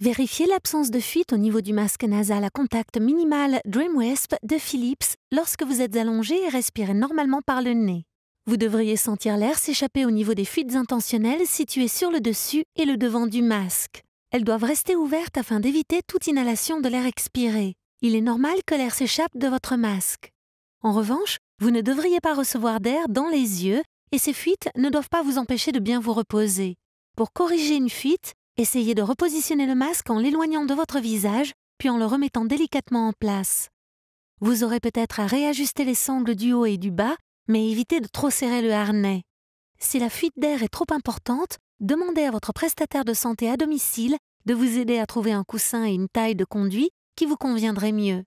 Vérifiez l'absence de fuite au niveau du masque nasal à contact minimal DreamWisp de Philips lorsque vous êtes allongé et respirez normalement par le nez. Vous devriez sentir l'air s'échapper au niveau des fuites intentionnelles situées sur le dessus et le devant du masque. Elles doivent rester ouvertes afin d'éviter toute inhalation de l'air expiré. Il est normal que l'air s'échappe de votre masque. En revanche, vous ne devriez pas recevoir d'air dans les yeux et ces fuites ne doivent pas vous empêcher de bien vous reposer. Pour corriger une fuite, Essayez de repositionner le masque en l'éloignant de votre visage, puis en le remettant délicatement en place. Vous aurez peut-être à réajuster les sangles du haut et du bas, mais évitez de trop serrer le harnais. Si la fuite d'air est trop importante, demandez à votre prestataire de santé à domicile de vous aider à trouver un coussin et une taille de conduit qui vous conviendraient mieux.